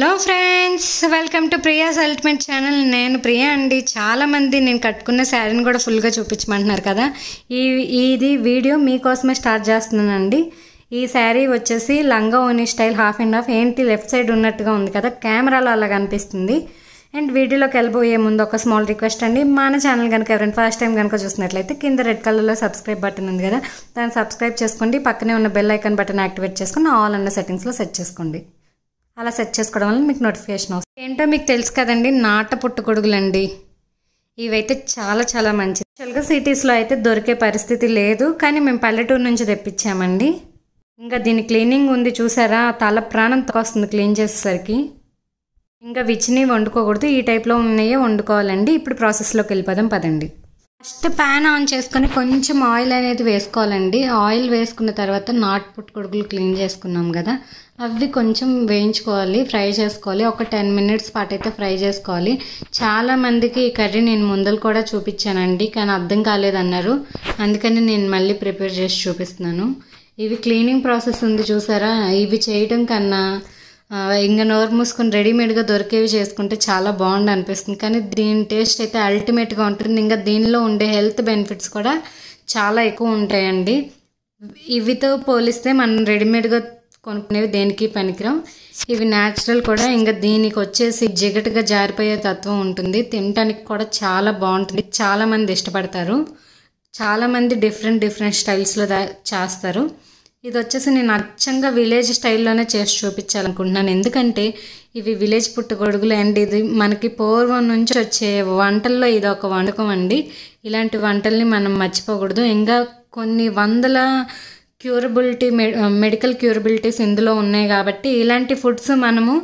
hello friends welcome to Priya's ultimate channel నేను ప్రియా అండి చాలామంది నేను కట్టుకున్న శారీని కూడా ఫుల్గా చూపించమంటున్నారు కదా ఈ ఇది వీడియో మీకోసమే స్టార్ట్ చేస్తున్నానండి ఈ శారీ వచ్చేసి లంగా ఓని స్టైల్ హాఫ్ అండ్ హాఫ్ ఏంటి లెఫ్ట్ సైడ్ ఉన్నట్టుగా ఉంది కదా కెమెరాలో అలా కనిపిస్తుంది అండ్ వీడియోలోకి వెళ్ళిపోయే ముందు ఒక స్మాల్ రిక్వెస్ట్ అండి మన ఛానల్ కనుక ఎవరైనా ఫస్ట్ టైం కనుక చూసినట్లయితే కింద రెడ్ కలర్లో సబ్స్క్రైబ్ బటన్ ఉంది కదా దాన్ని సబ్స్క్రైబ్ చేసుకోండి పక్కనే ఉన్న బెల్ ఐకాన్ బటన్ యాక్టివేట్ చేసుకుని ఆల్ అన్న సెట్టింగ్స్లో సెట్ చేసుకోండి అలా సెట్ చేసుకోవడం వల్ల మీకు నోటిఫికేషన్ వస్తుంది ఏంటో మీకు తెలుసు కదండి నాట అండి ఇవైతే చాలా చాలా మంచిది యాక్చువల్గా సిటీస్లో అయితే దొరికే పరిస్థితి లేదు కానీ మేము పల్లెటూరు నుంచి తెప్పించామండి ఇంకా దీని క్లీనింగ్ ఉంది చూసారా తల ప్రాణం వస్తుంది క్లీన్ చేసేసరికి ఇంకా విచ్చిని వండుకోకూడదు ఈ టైప్లో ఉన్నాయే వండుకోవాలండి ఇప్పుడు ప్రాసెస్లోకి వెళ్ళిపోదాం పదండి ఫస్ట్ ప్యాన్ ఆన్ చేసుకొని కొంచెం ఆయిల్ అనేది వేసుకోవాలండి ఆయిల్ వేసుకున్న తర్వాత నాట్ పుట్టుకొడుకులు క్లీన్ చేసుకున్నాం కదా అవి కొంచెం వేయించుకోవాలి ఫ్రై చేసుకోవాలి ఒక టెన్ మినిట్స్ పాటు అయితే ఫ్రై చేసుకోవాలి చాలామందికి ఈ కర్రీ నేను ముందలు కూడా చూపించానండి కానీ అర్థం కాలేదన్నారు అందుకని నేను మళ్ళీ ప్రిపేర్ చేసి చూపిస్తున్నాను ఇవి క్లీనింగ్ ప్రాసెస్ ఉంది చూసారా ఇవి చేయడం కన్నా ఇంకా నోరు మూసుకుని రెడీమేడ్గా దొరికేవి చేసుకుంటే చాలా బాగుండి అనిపిస్తుంది కానీ దీని టేస్ట్ అయితే అల్టిమేట్గా ఉంటుంది ఇంకా దీనిలో ఉండే హెల్త్ బెనిఫిట్స్ కూడా చాలా ఎక్కువ ఉంటాయండి ఇవితో పోలిస్తే మనం రెడీమేడ్గా కొనుక్కునేవి దేనికి పనికిరాం ఇవి న్యాచురల్ కూడా ఇంకా దీనికి వచ్చేసి జిగటగా జారిపోయే తత్వం ఉంటుంది తినటానికి కూడా చాలా బాగుంటుంది చాలామంది ఇష్టపడతారు చాలామంది డిఫరెంట్ డిఫరెంట్ స్టైల్స్లో చేస్తారు ఇది వచ్చేసి నేను అచ్చంగా విలేజ్ స్టైల్లోనే చేసి చూపించాలనుకుంటున్నాను ఎందుకంటే ఇవి విలేజ్ పుట్టగొడుగులు అండ్ ఇది మనకి పూర్వం నుంచి వచ్చే వంటల్లో ఇది ఒక వంటకం అండి ఇలాంటి వంటల్ని మనం మర్చిపోకూడదు ఇంకా కొన్ని వందల క్యూరబిలిటీ మెడికల్ క్యూరబిలిటీస్ ఇందులో ఉన్నాయి కాబట్టి ఇలాంటి ఫుడ్స్ మనము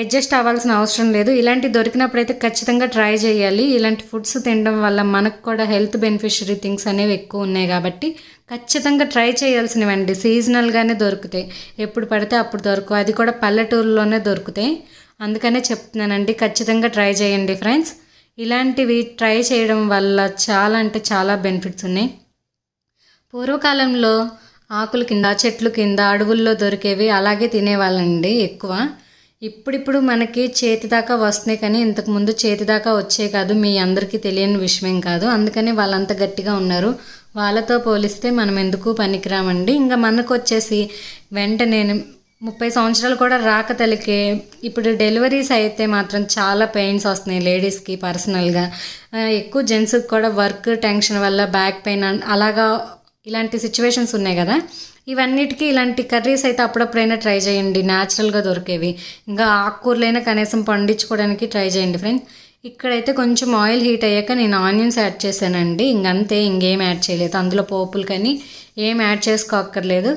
అడ్జస్ట్ అవ్వాల్సిన అవసరం లేదు ఇలాంటి దొరికినప్పుడైతే ఖచ్చితంగా ట్రై చేయాలి ఇలాంటి ఫుడ్స్ తినడం వల్ల మనకు కూడా హెల్త్ బెనిఫిషరీ థింగ్స్ అనేవి ఎక్కువ ఉన్నాయి కాబట్టి ఖచ్చితంగా ట్రై చేయాల్సినవండి సీజనల్గానే దొరుకుతాయి ఎప్పుడు పడితే అప్పుడు దొరకవు అది కూడా పల్లెటూరులోనే దొరుకుతాయి అందుకనే చెప్తున్నానండి ఖచ్చితంగా ట్రై చేయండి ఫ్రెండ్స్ ఇలాంటివి ట్రై చేయడం వల్ల చాలా అంటే చాలా బెనిఫిట్స్ ఉన్నాయి పూర్వకాలంలో ఆకుల కింద చెట్లు కింద అడవుల్లో దొరికేవి అలాగే తినేవాళ్ళండి ఎక్కువ ఇప్పుడిప్పుడు మనకి చేతి దాకా వస్తున్నాయి కానీ ఇంతకుముందు చేతి దాకా వచ్చే కాదు మీ అందరికీ తెలియని విషయం కాదు అందుకని వాళ్ళంత గట్టిగా ఉన్నారు వాళ్ళతో పోలిస్తే మనం ఎందుకు పనికిరామండి ఇంకా మనకు వచ్చేసి వెంటనే ముప్పై సంవత్సరాలు కూడా రాక తలికే ఇప్పుడు డెలివరీస్ అయితే మాత్రం చాలా పెయిన్స్ వస్తున్నాయి లేడీస్కి పర్సనల్గా ఎక్కువ జెంట్స్కి కూడా వర్క్ టెన్షన్ వల్ల బ్యాక్ పెయిన్ అలాగా ఇలాంటి సిచ్యువేషన్స్ ఉన్నాయి కదా ఇవన్నిటికీ ఇలాంటి కర్రీస్ అయితే అప్పుడప్పుడైనా ట్రై చేయండి న్యాచురల్గా దొరికేవి ఇంకా ఆకుకూరలైనా కనీసం పండించుకోవడానికి ట్రై చేయండి ఫ్రెండ్స్ ఇక్కడైతే కొంచెం ఆయిల్ హీట్ అయ్యాక నేను ఆనియన్స్ యాడ్ చేశానండి ఇంకంతే ఇంకేం యాడ్ చేయలేదు అందులో పోపులు కానీ ఏం యాడ్ చేసుకోక్కర్లేదు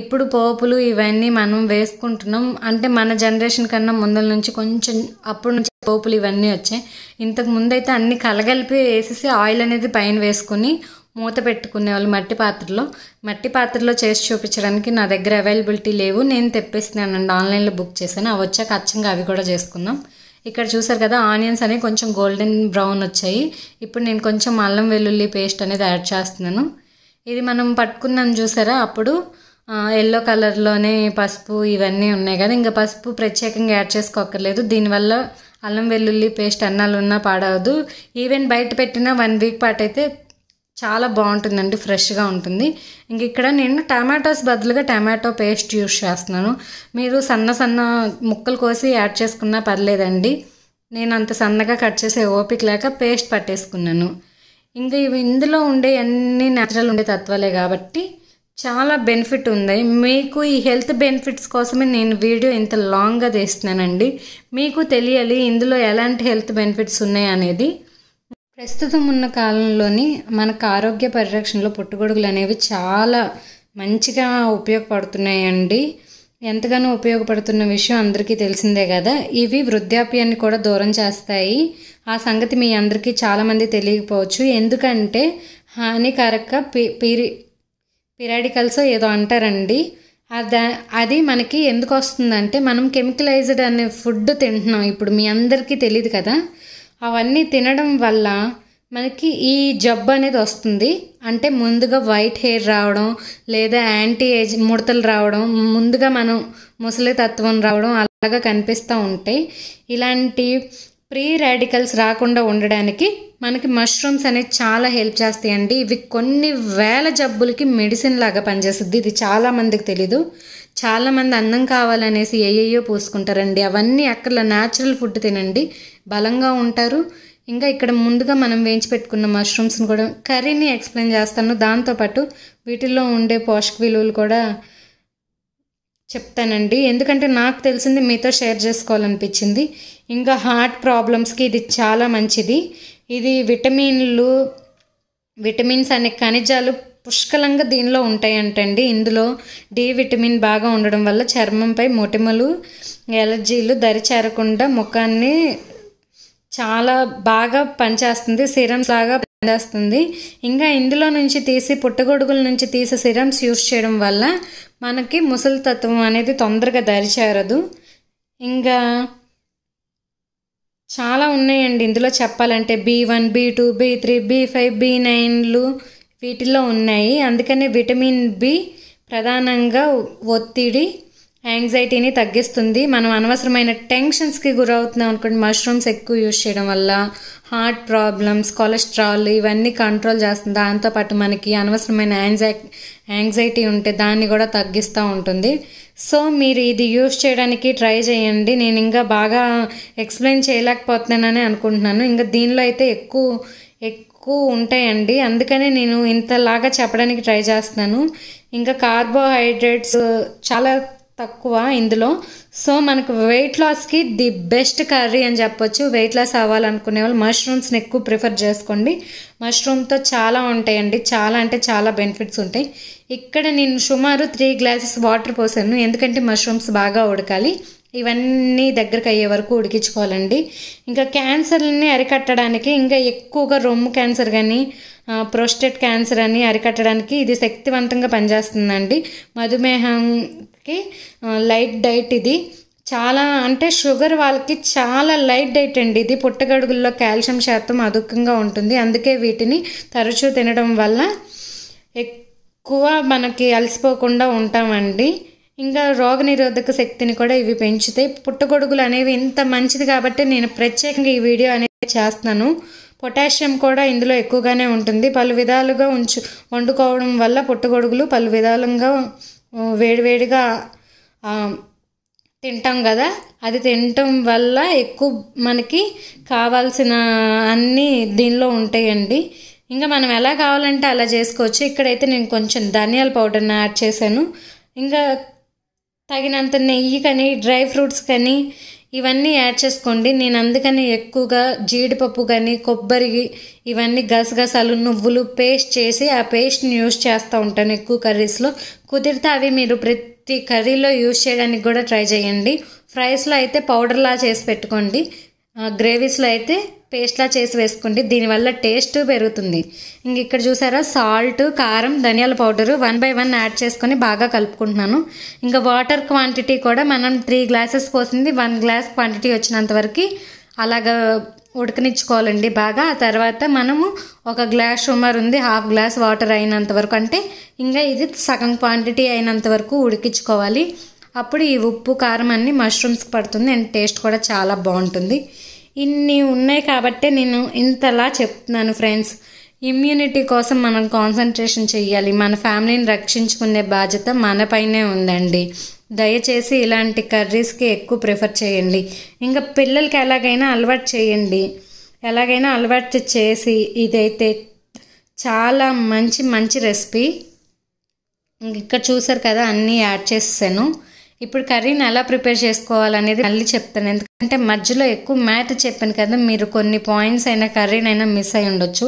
ఇప్పుడు పోపులు ఇవన్నీ మనం వేసుకుంటున్నాం అంటే మన జనరేషన్ కన్నా ముందల నుంచి కొంచెం అప్పటి నుంచి పోపులు ఇవన్నీ వచ్చాయి ఇంతకు ముందైతే అన్ని కలగలిపి వేసేసి ఆయిల్ అనేది పైన వేసుకుని మూత పెట్టుకునే వాళ్ళు మట్టి పాత్రలో మట్టి పాత్రలో చేసి చూపించడానికి నా దగ్గర అవైలబిలిటీ లేవు నేను తెప్పిస్తున్నానండి ఆన్లైన్లో బుక్ చేశాను అవి వచ్చాక అచ్చంగా అవి కూడా చేసుకుందాం ఇక్కడ చూసారు కదా ఆనియన్స్ అనేవి కొంచెం గోల్డెన్ బ్రౌన్ వచ్చాయి ఇప్పుడు నేను కొంచెం అల్లం వెల్లుల్లి పేస్ట్ అనేది యాడ్ చేస్తున్నాను ఇది మనం పట్టుకున్నాం చూసారా అప్పుడు ఎల్లో కలర్లోనే పసుపు ఇవన్నీ ఉన్నాయి కదా ఇంకా పసుపు ప్రత్యేకంగా యాడ్ చేసుకోక్కర్లేదు దీనివల్ల అల్లం వెల్లుల్లి పేస్ట్ అన్నాలు ఉన్నా పాడవదు ఈవెన్ బయట పెట్టిన వన్ వీక్ పాటు అయితే చాలా బాగుంటుందండి ఫ్రెష్గా ఉంటుంది ఇంక ఇక్కడ నేను టమాటోస్ బదులుగా టమాటో పేస్ట్ యూస్ చేస్తున్నాను మీరు సన్న సన్న ముక్కలు కోసి యాడ్ చేసుకున్నా పర్లేదండి నేను అంత సన్నగా కట్ చేసే ఓపిక లేక పేస్ట్ పట్టేసుకున్నాను ఇంకా ఇవి ఇందులో ఉండే అన్ని న్యాచురల్ ఉండే తత్వాలే కాబట్టి చాలా బెనిఫిట్ ఉంది మీకు ఈ హెల్త్ బెనిఫిట్స్ కోసమే నేను వీడియో ఇంత లాంగ్గా తీస్తున్నానండి మీకు తెలియాలి ఇందులో ఎలాంటి హెల్త్ బెనిఫిట్స్ ఉన్నాయి అనేది ప్రస్తుతం ఉన్న కాలంలోని మనకు ఆరోగ్య పరిరక్షణలో పుట్టుగొడుగులు అనేవి చాలా మంచిగా ఉపయోగపడుతున్నాయండి ఎంతగానో ఉపయోగపడుతున్న విషయం అందరికీ తెలిసిందే కదా ఇవి వృద్ధాప్యాన్ని కూడా దూరం చేస్తాయి ఆ సంగతి మీ అందరికీ చాలామంది తెలియకపోవచ్చు ఎందుకంటే హానికారక పి పీరి పిరాడికల్స్ ఏదో అంటారండి అద అది మనకి ఎందుకు వస్తుందంటే మనం కెమికలైజ్డ్ అనే ఫుడ్ తింటున్నాం ఇప్పుడు మీ అందరికీ తెలియదు కదా అవన్నీ తినడం వల్ల మనకి ఈ జబ్బు అనేది వస్తుంది అంటే ముందుగా వైట్ హెయిర్ రావడం లేదా యాంటీ ఏజ్ ముడతలు రావడం ముందుగా మనం ముసలితత్వం రావడం అలాగా కనిపిస్తూ ఉంటాయి ఇలాంటి ప్రీ రాడికల్స్ రాకుండా ఉండడానికి మనకి మష్రూమ్స్ అనేది చాలా హెల్ప్ చేస్తాయండి ఇవి కొన్ని వేల జబ్బులకి మెడిసిన్ లాగా పనిచేస్తుంది ఇది చాలామందికి తెలీదు చాలామంది అన్నం కావాలనేసి ఏయో పూసుకుంటారండి అవన్నీ అక్కడ న్యాచురల్ ఫుడ్ తినండి బలంగా ఉంటారు ఇంకా ఇక్కడ ముందుగా మనం వేయించి పెట్టుకున్న మష్రూమ్స్ని కూడా కర్రీని ఎక్స్ప్లెయిన్ చేస్తాను దాంతోపాటు వీటిల్లో ఉండే పోషక విలువలు కూడా చెప్తానండి ఎందుకంటే నాకు తెలిసింది మీతో షేర్ చేసుకోవాలనిపించింది ఇంకా హార్ట్ ప్రాబ్లమ్స్కి ఇది చాలా మంచిది ఇది విటమిన్లు విటమిన్స్ అనే ఖనిజాలు పుష్కలంగా దీనిలో ఉంటాయంటండి ఇందులో డి విటమిన్ బాగా ఉండడం వల్ల చర్మంపై మొటిమలు ఎలర్జీలు దరి చేరకుండా ముఖాన్ని చాలా బాగా పనిచేస్తుంది సిరమ్స్ లాగా పనిచేస్తుంది ఇంకా ఇందులో నుంచి తీసి పుట్టగొడుగుల నుంచి తీసి సిరమ్స్ యూస్ చేయడం వల్ల మనకి ముసలితత్వం అనేది తొందరగా దరిచేరదు ఇంకా చాలా ఉన్నాయండి ఇందులో చెప్పాలంటే B one B two B three B five B నైన్లు వీటిల్లో ఉన్నాయి అందుకనే విటమిన్ బి ప్రధానంగా ఒత్తిడి యాంగ్జైటీని తగ్గిస్తుంది మనం అనవసరమైన టెన్షన్స్కి గురవుతున్నాం అనుకోండి మష్రూమ్స్ ఎక్కువ యూజ్ చేయడం వల్ల హార్ట్ ప్రాబ్లమ్స్ కొలెస్ట్రాల్ ఇవన్నీ కంట్రోల్ చేస్తుంది దాంతోపాటు మనకి అనవసరమైన యాంగ్జై యాంగ్జైటీ ఉంటే దాన్ని కూడా తగ్గిస్తూ ఉంటుంది సో మీరు ఇది యూజ్ చేయడానికి ట్రై చేయండి నేను ఇంకా బాగా ఎక్స్ప్లెయిన్ చేయలేకపోతున్నానని అనుకుంటున్నాను ఇంకా దీనిలో అయితే ఎక్కువ ఎక్కువ ఉంటాయండి అందుకనే నేను ఇంతలాగా చెప్పడానికి ట్రై చేస్తున్నాను ఇంకా కార్బోహైడ్రేట్స్ చాలా తక్కువ ఇందులో సో మనకు వెయిట్ లాస్కి ది బెస్ట్ కర్రీ అని చెప్పొచ్చు వెయిట్ లాస్ అవ్వాలనుకునే వాళ్ళు మష్రూమ్స్ని ఎక్కువ ప్రిఫర్ చేసుకోండి మష్రూమ్తో చాలా ఉంటాయండి చాలా అంటే చాలా బెనిఫిట్స్ ఉంటాయి ఇక్కడ నేను సుమారు త్రీ గ్లాసెస్ వాటర్ పోసాను ఎందుకంటే మష్రూమ్స్ బాగా ఉడకాలి ఇవన్నీ దగ్గరకు అయ్యే వరకు ఉడికించుకోవాలండి ఇంకా క్యాన్సర్ని అరికట్టడానికి ఇంకా ఎక్కువగా రొమ్ము క్యాన్సర్ కానీ ప్రోస్టేట్ క్యాన్సర్ అని అరికట్టడానికి ఇది శక్తివంతంగా పనిచేస్తుందండి మధుమేహంకి లైట్ డైట్ ఇది చాలా అంటే షుగర్ వాళ్ళకి చాలా లైట్ డైట్ అండి ఇది పుట్టగడుగుల్లో కాల్షియం శాతం అధికంగా ఉంటుంది అందుకే వీటిని తరచూ తినడం వల్ల ఎక్కువ మనకి అలసిపోకుండా ఉంటామండి ఇంకా రోగనిరోధక శక్తిని కూడా ఇవి పెంచుతాయి పుట్టగొడుగులు అనేవి ఇంత మంచిది కాబట్టి నేను ప్రత్యేకంగా ఈ వీడియో అనేది చేస్తున్నాను పొటాషియం కూడా ఇందులో ఎక్కువగానే ఉంటుంది పలు విధాలుగా ఉంచు వండుకోవడం వల్ల పుట్టగొడుగులు పలు విధాలుగా వేడివేడిగా తింటాం కదా అది తినటం వల్ల ఎక్కువ మనకి కావాల్సిన అన్నీ దీనిలో ఉంటాయండి ఇంకా మనం ఎలా కావాలంటే అలా చేసుకోవచ్చు ఇక్కడైతే నేను కొంచెం ధనియాల పౌడర్ని యాడ్ చేశాను ఇంకా తగినంత నెయ్యి కానీ డ్రై ఫ్రూట్స్ కానీ ఇవన్నీ యాడ్ చేసుకోండి నేను అందుకని ఎక్కువగా జీడిపప్పు కానీ కొబ్బరి ఇవన్నీ గసగసాలు నువ్వులు పేస్ట్ చేసి ఆ పేస్ట్ని యూస్ చేస్తూ ఉంటాను ఎక్కువ కర్రీస్లో కుదిరితే అవి మీరు ప్రతి కర్రీలో యూస్ చేయడానికి కూడా ట్రై చేయండి ఫ్రైస్లో అయితే పౌడర్లా చేసి పెట్టుకోండి గ్రేవీస్లో అయితే పేస్ట్లా చేసి వేసుకోండి దీనివల్ల టేస్ట్ పెరుగుతుంది ఇంక ఇక్కడ చూసారా సాల్ట్ కారం ధనియాల powder one by one add చేసుకొని బాగా కలుపుకుంటున్నాను ఇంకా వాటర్ క్వాంటిటీ కూడా మనం త్రీ గ్లాసెస్ పోసింది వన్ గ్లాస్ క్వాంటిటీ వచ్చినంత వరకు అలాగ ఉడకనిచ్చుకోవాలండి బాగా ఆ తర్వాత మనము ఒక గ్లాస్ షుమర్ ఉంది హాఫ్ గ్లాస్ వాటర్ అయినంత వరకు అంటే ఇంకా ఇది సగం క్వాంటిటీ అయినంత వరకు ఉడికించుకోవాలి అప్పుడు ఈ ఉప్పు కారం అన్నీ మష్రూమ్స్కి పడుతుంది అండ్ టేస్ట్ కూడా చాలా బాగుంటుంది ఇన్ని ఉన్నాయి కాబట్టే నేను ఇంతలా చెప్తున్నాను ఫ్రెండ్స్ ఇమ్యూనిటీ కోసం మనం కాన్సన్ట్రేషన్ చేయాలి మన ఫ్యామిలీని రక్షించుకునే బాధ్యత మనపైనే ఉందండి దయచేసి ఇలాంటి కర్రీస్కి ఎక్కువ ప్రిఫర్ చేయండి ఇంకా పిల్లలకి ఎలాగైనా అలవాటు చేయండి ఎలాగైనా అలవాటు చేసి ఇదైతే చాలా మంచి మంచి రెసిపీ ఇక్కడ చూసారు కదా అన్నీ యాడ్ చేసాను ఇప్పుడు కర్రీని ఎలా ప్రిపేర్ చేసుకోవాలనేది మళ్ళీ చెప్తాను ఎందుకంటే మధ్యలో ఎక్కువ మ్యాట్ చెప్పాను కదా మీరు కొన్ని పాయింట్స్ అయినా కర్రీనైనా మిస్ అయి ఉండొచ్చు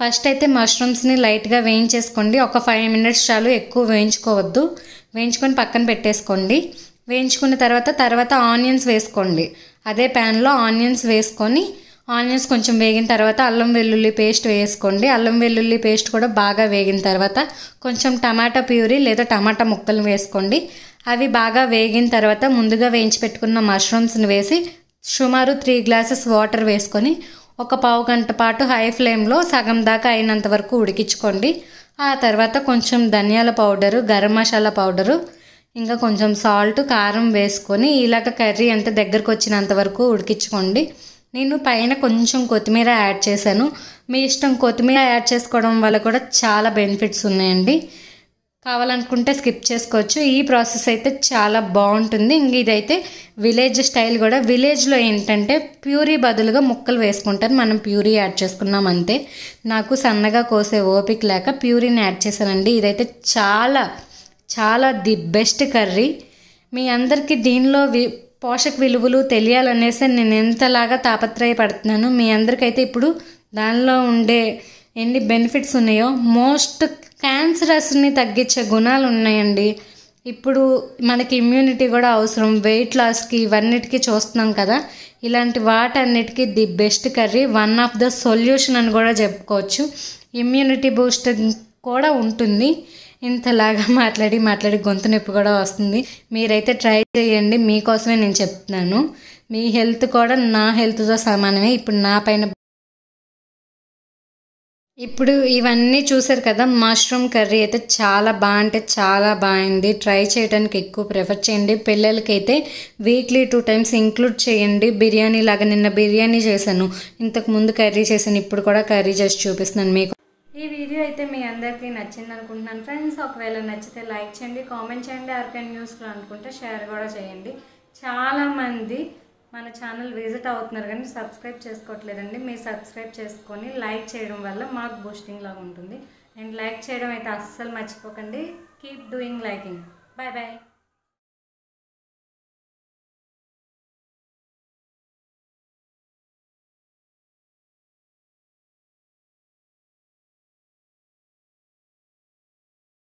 ఫస్ట్ అయితే మష్రూమ్స్ని లైట్గా వేయించేసుకోండి ఒక ఫైవ్ మినిట్స్ చాలు ఎక్కువ వేయించుకోవద్దు వేయించుకొని పక్కన పెట్టేసుకోండి వేయించుకున్న తర్వాత తర్వాత ఆనియన్స్ వేసుకోండి అదే ప్యాన్లో ఆనియన్స్ వేసుకొని ఆనియన్స్ కొంచెం వేగిన తర్వాత అల్లం వెల్లుల్లి పేస్ట్ వేసుకోండి అల్లం వెల్లుల్లి పేస్ట్ కూడా బాగా వేగిన తర్వాత కొంచెం టమాటా ప్యూరీ లేదా టమాటా ముక్కలు వేసుకోండి అవి బాగా వేగిన తర్వాత ముందుగా వేయించి పెట్టుకున్న మష్రూమ్స్ని వేసి సుమారు త్రీ గ్లాసెస్ వాటర్ వేసుకొని ఒక పావు గంట పాటు హై ఫ్లేమ్లో సగం దాకా అయినంత వరకు ఉడికించుకోండి ఆ తర్వాత కొంచెం ధనియాల పౌడరు గరం మసాలా పౌడరు ఇంకా కొంచెం సాల్ట్ కారం వేసుకొని ఇలాగ కర్రీ ఎంత దగ్గరకు వచ్చినంత వరకు ఉడికించుకోండి నేను పైన కొంచెం కొత్తిమీర యాడ్ చేశాను మీ ఇష్టం కొత్తిమీర యాడ్ చేసుకోవడం వల్ల కూడా చాలా బెనిఫిట్స్ ఉన్నాయండి కావాలనుకుంటే స్కిప్ చేసుకోవచ్చు ఈ ప్రాసెస్ అయితే చాలా బాగుంటుంది ఇంక ఇదైతే విలేజ్ స్టైల్ కూడా విలేజ్లో ఏంటంటే ప్యూరీ బదులుగా ముక్కలు వేసుకుంటారు మనం ప్యూరీ యాడ్ చేసుకున్నాం అంతే నాకు సన్నగా కోసే ఓపిక లేక ప్యూరీని యాడ్ చేశానండి ఇదైతే చాలా చాలా ది బెస్ట్ కర్రీ మీ అందరికీ దీనిలో పోషక విలువలు తెలియాలనేసి నేను ఎంతలాగా తాపత్రయపడుతున్నాను మీ అందరికైతే ఇప్పుడు దానిలో ఉండే ఎన్ని బెనిఫిట్స్ ఉన్నాయో మోస్ట్ క్యాన్సరస్ని తగ్గించే గుణాలు ఉన్నాయండి ఇప్పుడు మనకి ఇమ్యూనిటీ కూడా అవసరం వెయిట్ లాస్కి ఇవన్నిటికీ చూస్తున్నాం కదా ఇలాంటి వాటన్నిటికీ the best curry one of the solution అని కూడా చెప్పుకోవచ్చు ఇమ్యూనిటీ బూస్ట్ కూడా ఉంటుంది ఇంతలాగా మాట్లాడి మాట్లాడి గొంతు నొప్పి కూడా వస్తుంది మీరైతే ట్రై చేయండి మీకోసమే నేను చెప్తున్నాను మీ హెల్త్ కూడా నా హెల్త్తో సమానమే ఇప్పుడు నా పైన ఇప్పుడు ఇవన్నీ చూసారు కదా మష్రూమ్ కర్రీ అయితే చాలా బాగుంటే చాలా బాగుంది ట్రై చేయడానికి ఎక్కువ ప్రిఫర్ చేయండి పిల్లలకైతే వీక్లీ టూ టైమ్స్ ఇంక్లూడ్ చేయండి బిర్యానీ లాగా నిన్న బిర్యానీ చేశాను ఇంతకుముందు కర్రీ చేశాను ఇప్పుడు కూడా కర్రీ చేసి చూపిస్తున్నాను మీకు ఈ వీడియో అయితే మీ అందరికీ నచ్చింది అనుకుంటున్నాను ఫ్రెండ్స్ ఒకవేళ నచ్చితే లైక్ చేయండి కామెంట్ చేయండి ఎవరికైనా న్యూస్లో అనుకుంటే షేర్ కూడా చేయండి చాలామంది మన ఛానల్ విజిట్ అవుతున్నారు కానీ సబ్స్క్రైబ్ చేసుకోవట్లేదండి మీరు సబ్స్క్రైబ్ చేసుకొని లైక్ చేయడం వల్ల మాకు బూస్టింగ్ లాగా ఉంటుంది అండ్ లైక్ చేయడం అయితే అస్సలు మర్చిపోకండి keep doing liking bye bye